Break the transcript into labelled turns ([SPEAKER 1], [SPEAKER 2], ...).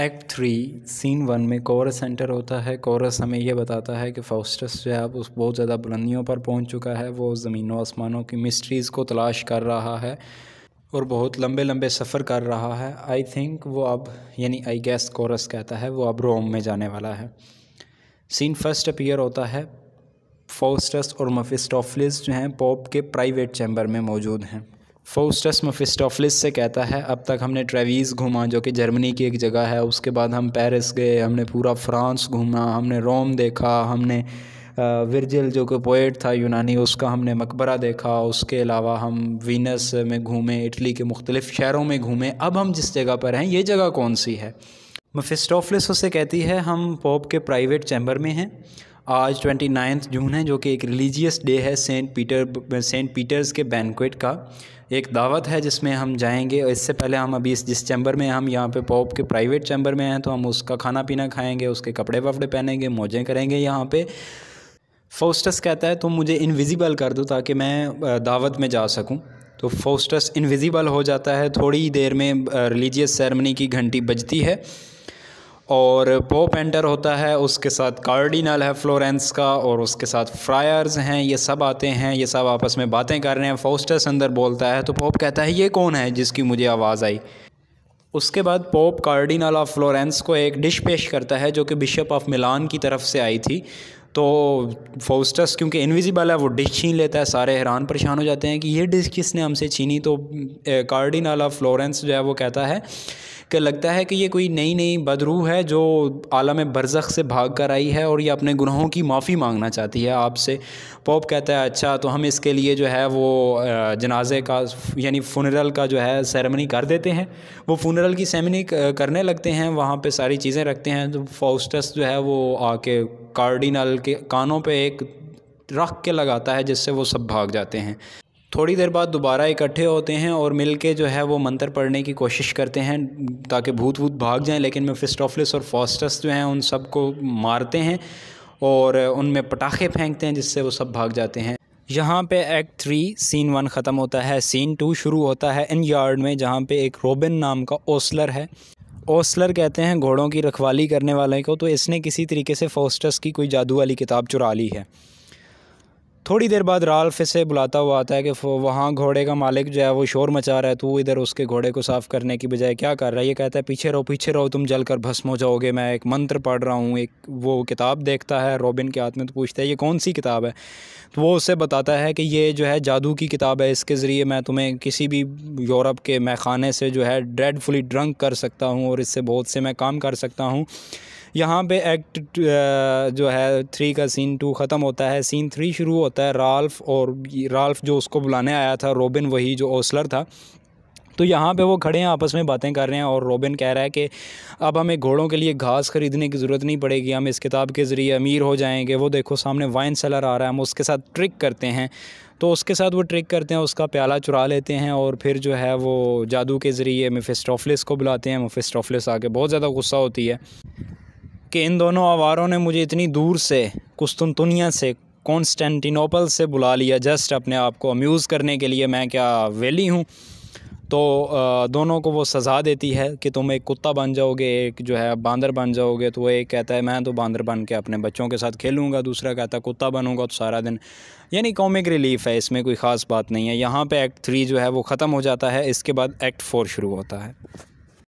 [SPEAKER 1] act three scene one में chorus enter होता है कोरस हमें यह बताता है कि फाउस्टस जो है अब उस बहुत ज़्यादा बुलंदियों पर पहुंच चुका है वो ज़मीनों आसमानों की मिस्ट्रीज़ को तलाश कर रहा है और बहुत लंबे लंबे सफ़र कर रहा है आई थिंक वो अब यानी आई गेस कोरस कहता है वो अब रोम में जाने वाला है सीन फर्स्ट अपीयर होता है फाउस्टस और मफिस्टोफलिस जो हैं पॉप के प्राइवेट चैम्बर में मौजूद हैं फोस्टस मफिस्टोफलिस से कहता है अब तक हमने ट्रेवीज़ घूमा जो कि जर्मनी की एक जगह है उसके बाद हम पेरिस गए हमने पूरा फ्रांस घूमा हमने रोम देखा हमने विरजिल जो कि पोइट था यूनानी उसका हमने मकबरा देखा उसके अलावा हम वीनस में घूमे इटली के मुख्तलिफ़ शहरों में घूमे अब हम जिस जगह पर हैं ये जगह कौन सी है मफिस्टोफलिस उसे कहती है हम पोप के प्राइवेट चैम्बर में हैं आज ट्वेंटी नाइन्थ जून है जो कि एक रिलीजियस डे है सेंट पीटर सेंट पीटर्स के बैनकुट का एक दावत है जिसमें हम जाएंगे और इससे पहले हम अभी इस जिस चैम्बर में हम यहाँ पे पॉप के प्राइवेट चैम्बर में हैं तो हम उसका खाना पीना खाएंगे उसके कपड़े वपड़े पहनेंगे मौजें करेंगे यहाँ पे फोस्टस कहता है तुम तो मुझे इनविजिबल कर दो ताकि मैं दावत में जा सकूँ तो फोस्टस इनविजिबल हो जाता है थोड़ी देर में रिलीजियस सेरेमनी की घंटी बजती है और पोप एंटर होता है उसके साथ कार्डिनल है फ्लोरेंस का और उसके साथ फ्रायर्स हैं ये सब आते हैं ये सब आपस में बातें कर रहे हैं फोस्टस अंदर बोलता है तो पोप कहता है ये कौन है जिसकी मुझे आवाज़ आई उसके बाद पोप कार्डिनल ऑफ फ्लोरेंस को एक डिश पेश करता है जो कि बिशप ऑफ मिलान की तरफ से आई थी तो फोस्टस क्योंकि इनविजिबल है वो डिश छीन लेता है सारे हैरान परेशान हो जाते हैं कि ये डिश किसने हमसे छीनी तो कार्डिनल ऑफ फ्लोरेंस जो है वो कहता है कि लगता है कि ये कोई नई नई बदरूह है जो आलम बरज़ से भाग कर आई है और ये अपने गुनाहों की माफ़ी मांगना चाहती है आपसे पोप कहता है अच्छा तो हम इसके लिए जो है वो जनाजे का यानी फुनरल का जो है सेरेमनी कर देते हैं वो फनरल की सेरेमनी करने लगते हैं वहाँ पर सारी चीज़ें रखते हैं तो फाउस्टस जो है वो आके कार्डिनल के कानों पर एक रख के लगाता है जिससे वो सब भाग जाते हैं थोड़ी देर बाद दोबारा इकट्ठे होते हैं और मिल के जो है वो मंत्र पढ़ने की कोशिश करते हैं ताकि भूत भूत भाग जाएं लेकिन मेफिस्टोफलिस और फॉस्टस जो हैं उन सबको मारते हैं और उनमें पटाखे फेंकते हैं जिससे वो सब भाग जाते हैं यहाँ पे एक्ट थ्री सीन वन ख़त्म होता है सीन टू शुरू होता है इन यार्ड में जहाँ पर एक रोबिन नाम का ओसलर है ओसलर कहते हैं घोड़ों की रखवाली करने वाले को तो इसने किसी तरीके से फोस्टस की कोई जादू वाली किताब चुरा ली है थोड़ी देर बाद राल्फ इसे बुलाता हुआ आता है कि वहाँ घोड़े का मालिक जो है वो शोर मचा रहा है तो इधर उसके घोड़े को साफ़ करने की बजाय क्या कर रहा है ये कहता है पीछे रहो पीछे रहो तुम जल कर भस्म हो जाओगे मैं एक मंत्र पढ़ रहा हूँ एक वो किताब देखता है रॉबिन के हाथ में तो पूछता है ये कौन सी किताब है तो वो उससे बताता है कि ये जो है जादू की किताब है इसके ज़रिए मैं तुम्हें किसी भी यूरोप के मैखाने से जो है ड्रेडफुली ड्रंक कर सकता हूँ और इससे बहुत से मैं काम कर सकता हूँ यहाँ पे एक्ट जो है थ्री का सीन टू ख़त्म होता है सीन थ्री शुरू होता होता है राल्फ और राल्फ जो उसको बुलाने आया था रोबिन वही जो ओसलर था तो यहाँ पे वो खड़े हैं आपस में बातें कर रहे हैं और रोबिन कह रहा है कि अब हमें घोड़ों के लिए घास खरीदने की ज़रूरत नहीं पड़ेगी हम इस किताब के ज़रिए अमीर हो जाएंगे वो देखो सामने वाइन सेलर आ रहा है हम उसके साथ ट्रिक करते हैं तो उसके साथ वो ट्रिक करते हैं उसका प्याला चुरा लेते हैं और फिर जो है वो जादू के ज़रिए मिफिस्टोफलिस को बुलाते हैं मिफिस्टोफलिस आके बहुत ज़्यादा गुस्सा होती है कि इन दोनों आवारों ने मुझे इतनी दूर से कुस्तुनतुनिया से कॉन्स्टेंटिनोपल से बुला लिया जस्ट अपने आप को अम्यूज़ करने के लिए मैं क्या वेली हूँ तो दोनों को वो सज़ा देती है कि तुम एक कुत्ता बन जाओगे एक जो है बांदर बन जाओगे तो वो एक कहता है मैं तो बांदर बन के अपने बच्चों के साथ खेलूँगा दूसरा कहता है कुत्ता बनूँगा तो सारा दिन यानी कॉमिक रिलीफ है इसमें कोई ख़ास बात नहीं है यहाँ पे एक्ट थ्री जो है वो ख़त्म हो जाता है इसके बाद एक्ट फ़ोर शुरू होता है